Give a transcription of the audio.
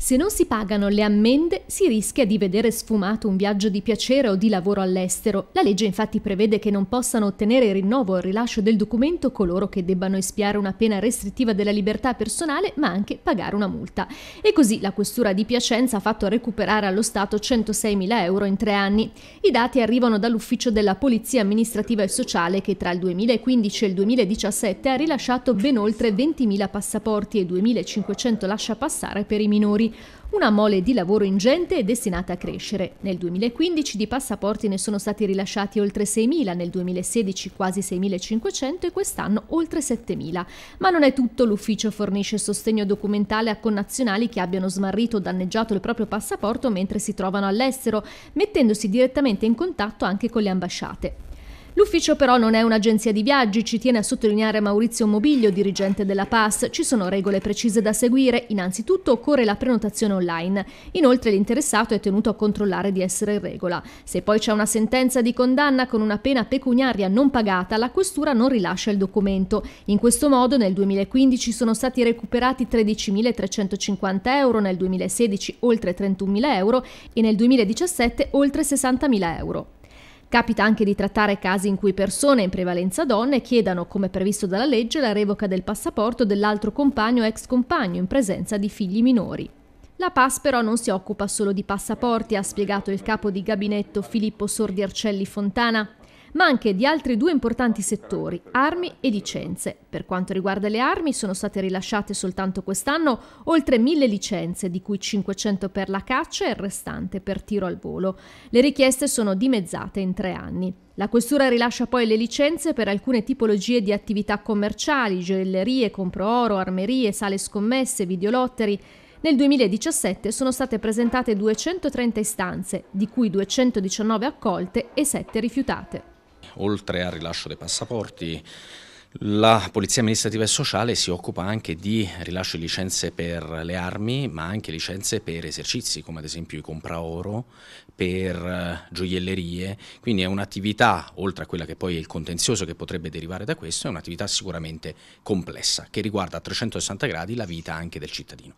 Se non si pagano le ammende si rischia di vedere sfumato un viaggio di piacere o di lavoro all'estero. La legge infatti prevede che non possano ottenere il rinnovo o il rilascio del documento coloro che debbano espiare una pena restrittiva della libertà personale ma anche pagare una multa. E così la questura di Piacenza ha fatto recuperare allo Stato 106.000 euro in tre anni. I dati arrivano dall'ufficio della Polizia Amministrativa e Sociale che tra il 2015 e il 2017 ha rilasciato ben oltre 20.000 passaporti e 2.500 lascia passare per i minori una mole di lavoro ingente è destinata a crescere. Nel 2015 di passaporti ne sono stati rilasciati oltre 6.000, nel 2016 quasi 6.500 e quest'anno oltre 7.000. Ma non è tutto, l'ufficio fornisce sostegno documentale a connazionali che abbiano smarrito o danneggiato il proprio passaporto mentre si trovano all'estero, mettendosi direttamente in contatto anche con le ambasciate. L'ufficio però non è un'agenzia di viaggi, ci tiene a sottolineare Maurizio Mobiglio, dirigente della PAS. Ci sono regole precise da seguire, innanzitutto occorre la prenotazione online, inoltre l'interessato è tenuto a controllare di essere in regola. Se poi c'è una sentenza di condanna con una pena pecuniaria non pagata, la questura non rilascia il documento. In questo modo nel 2015 sono stati recuperati 13.350 euro, nel 2016 oltre 31.000 euro e nel 2017 oltre 60.000 euro. Capita anche di trattare casi in cui persone, in prevalenza donne, chiedano, come previsto dalla legge, la revoca del passaporto dell'altro compagno o ex compagno in presenza di figli minori. La PAS però non si occupa solo di passaporti, ha spiegato il capo di gabinetto Filippo Sordi Fontana ma anche di altri due importanti settori, armi e licenze. Per quanto riguarda le armi, sono state rilasciate soltanto quest'anno oltre 1000 licenze, di cui 500 per la caccia e il restante per tiro al volo. Le richieste sono dimezzate in tre anni. La questura rilascia poi le licenze per alcune tipologie di attività commerciali, gioiellerie, compro-oro, armerie, sale scommesse, videolotteri nel 2017 sono state presentate 230 istanze, di cui 219 accolte e 7 rifiutate oltre al rilascio dei passaporti, la Polizia Amministrativa e Sociale si occupa anche di rilascio di licenze per le armi, ma anche licenze per esercizi, come ad esempio i compraoro, per eh, gioiellerie, quindi è un'attività, oltre a quella che poi è il contenzioso che potrebbe derivare da questo, è un'attività sicuramente complessa, che riguarda a 360 gradi la vita anche del cittadino.